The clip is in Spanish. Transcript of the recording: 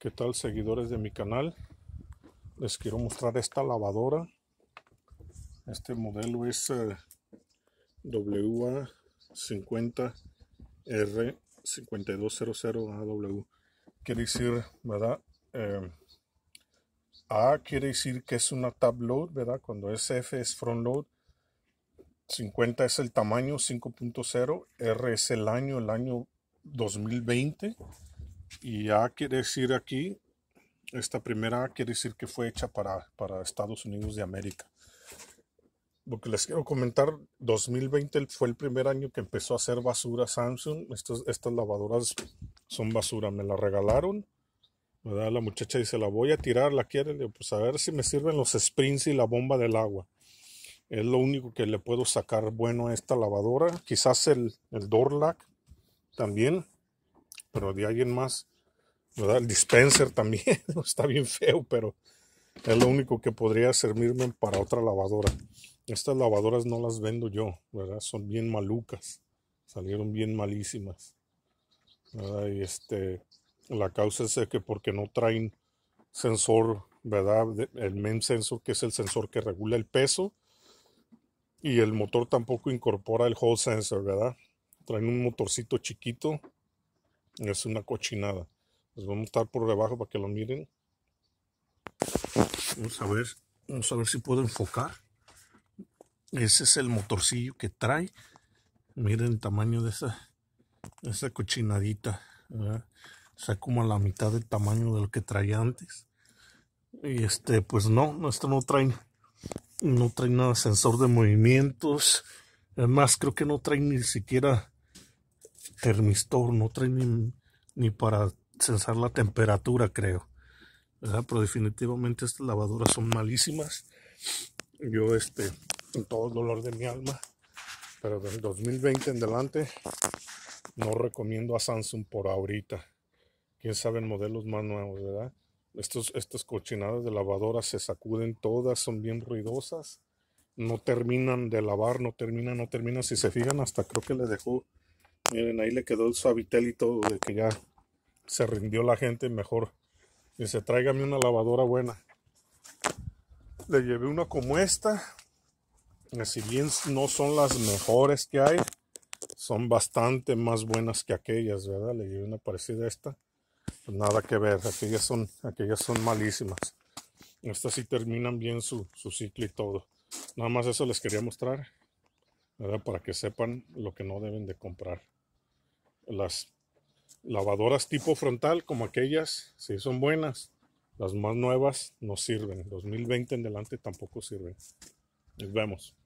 ¿Qué tal seguidores de mi canal? Les quiero mostrar esta lavadora. Este modelo es WA50R5200AW. Eh, quiere decir, ¿verdad? Em, A quiere decir que es una tab load, ¿verdad? Cuando es F es front load. 50 es el tamaño, 5.0. R es el año, el año 2020. Y A quiere decir aquí, esta primera quiere decir que fue hecha para, Estados Unidos de América. Porque les quiero comentar, 2020 fue el primer año que empezó a hacer basura Samsung. Estas, lavadoras son basura, me la regalaron. La muchacha dice, la voy a tirar, la quiere. pues a ver si me sirven los sprints y la bomba del agua. Es lo único que le puedo sacar bueno a esta lavadora. Quizás el, el también pero de alguien más, ¿verdad? El dispenser también está bien feo, pero es lo único que podría servirme para otra lavadora. Estas lavadoras no las vendo yo, ¿verdad? Son bien malucas, salieron bien malísimas. Y este, la causa es que porque no traen sensor, ¿verdad? El MEM sensor, que es el sensor que regula el peso, y el motor tampoco incorpora el hall sensor, ¿verdad? Traen un motorcito chiquito es una cochinada. Les voy a estar por debajo para que lo miren. Vamos a ver, vamos a ver si puedo enfocar. Ese es el motorcillo que trae. Miren el tamaño de esa, esa cochinadita. O sea, como a la mitad del tamaño de lo que traía antes. Y este, pues no, esto no trae, no trae nada sensor de movimientos. Además, creo que no trae ni siquiera termistor, no trae ni, para censar la temperatura, creo. ¿verdad? Pero definitivamente estas lavadoras son malísimas. Yo, este, con todo el dolor de mi alma, pero del 2020 en adelante, no recomiendo a Samsung por ahorita. Quién sabe modelos más nuevos, ¿verdad? Estos, estas cochinadas de lavadoras se sacuden todas, son bien ruidosas. No terminan de lavar, no terminan, no terminan. Si se fijan, hasta creo que le dejó Miren, ahí le quedó el suavitel y todo de que ya se rindió la gente mejor. Dice, tráigame una lavadora buena. Le llevé una como esta. si bien no son las mejores que hay, son bastante más buenas que aquellas, ¿verdad? Le llevé una parecida a esta. Pues nada que ver, aquellas son, aquellas son malísimas. Estas sí terminan bien su, su ciclo y todo. Nada más eso les quería mostrar, ¿verdad? Para que sepan lo que no deben de comprar las lavadoras tipo frontal como aquellas sí son buenas. Las más nuevas no sirven. 2020 en delante tampoco sirven. Nos vemos.